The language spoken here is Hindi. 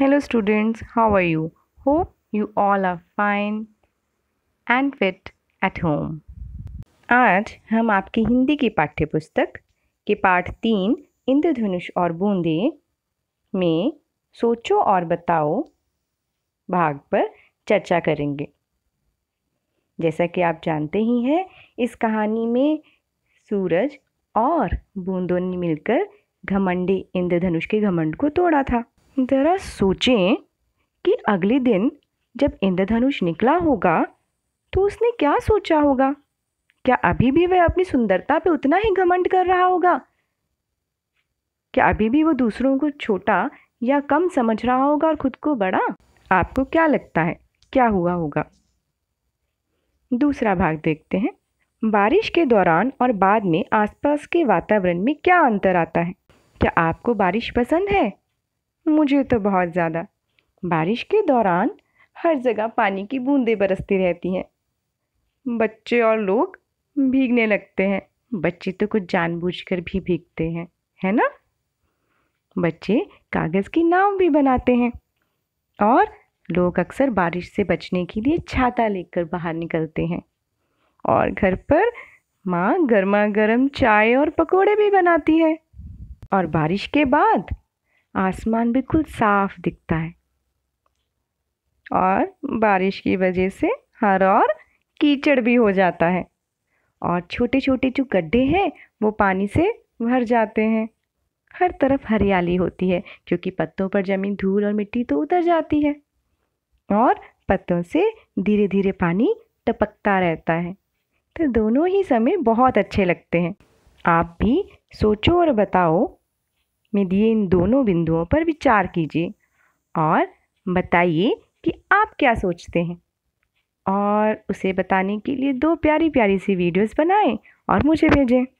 Hello students, how are you? Hope you all are fine and fit at home. आज हम आपकी हिंदी की पाठ्य पुस्तक के पाठ तीन इंद्रधनुष और बूंदे में सोचो और बताओ भाग पर चर्चा करेंगे जैसा कि आप जानते ही हैं इस कहानी में सूरज और बूंदों ने मिलकर घमंडी इंद्रधनुष के घमंड को तोड़ा था ज़रा सोचें कि अगले दिन जब इंद्रधनुष निकला होगा तो उसने क्या सोचा होगा क्या अभी भी वह अपनी सुंदरता पे उतना ही घमंड कर रहा होगा क्या अभी भी वो दूसरों को छोटा या कम समझ रहा होगा और खुद को बड़ा आपको क्या लगता है क्या हुआ होगा दूसरा भाग देखते हैं बारिश के दौरान और बाद में आसपास के वातावरण में क्या अंतर आता है क्या आपको बारिश पसंद है मुझे तो बहुत ज़्यादा बारिश के दौरान हर जगह पानी की बूंदें बरसती रहती हैं बच्चे और लोग भीगने लगते हैं बच्चे तो कुछ जानबूझकर भी भीगते हैं है ना बच्चे कागज़ की नाव भी बनाते हैं और लोग अक्सर बारिश से बचने के लिए छाता लेकर बाहर निकलते हैं और घर पर माँ गर्मा गर्म चाय और पकोड़े भी बनाती है और बारिश के बाद आसमान बिल्कुल साफ दिखता है और बारिश की वजह से हर और कीचड़ भी हो जाता है और छोटे छोटे जो गड्ढे हैं वो पानी से भर जाते हैं हर तरफ हरियाली होती है क्योंकि पत्तों पर जमीन धूल और मिट्टी तो उतर जाती है और पत्तों से धीरे धीरे पानी टपकता रहता है तो दोनों ही समय बहुत अच्छे लगते हैं आप भी सोचो और बताओ में दिए इन दोनों बिंदुओं पर विचार कीजिए और बताइए कि आप क्या सोचते हैं और उसे बताने के लिए दो प्यारी प्यारी सी वीडियोस बनाएं और मुझे भेजें